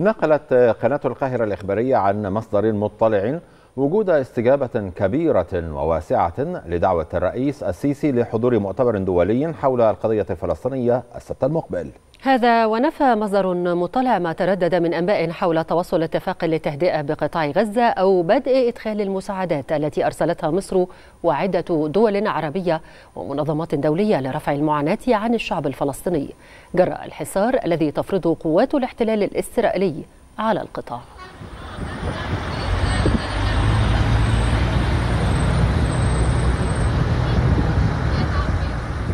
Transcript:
نقلت قناة القاهرة الإخبارية عن مصدر مطلع وجود استجابة كبيرة وواسعة لدعوة الرئيس السيسي لحضور مؤتمر دولي حول القضية الفلسطينية السبت المقبل هذا ونفى مصدر مطلع ما تردد من أنباء حول توصل اتفاق للتهدئة بقطاع غزة أو بدء إدخال المساعدات التي أرسلتها مصر وعدة دول عربية ومنظمات دولية لرفع المعاناة عن الشعب الفلسطيني جراء الحصار الذي تفرضه قوات الاحتلال الإسرائيلي على القطاع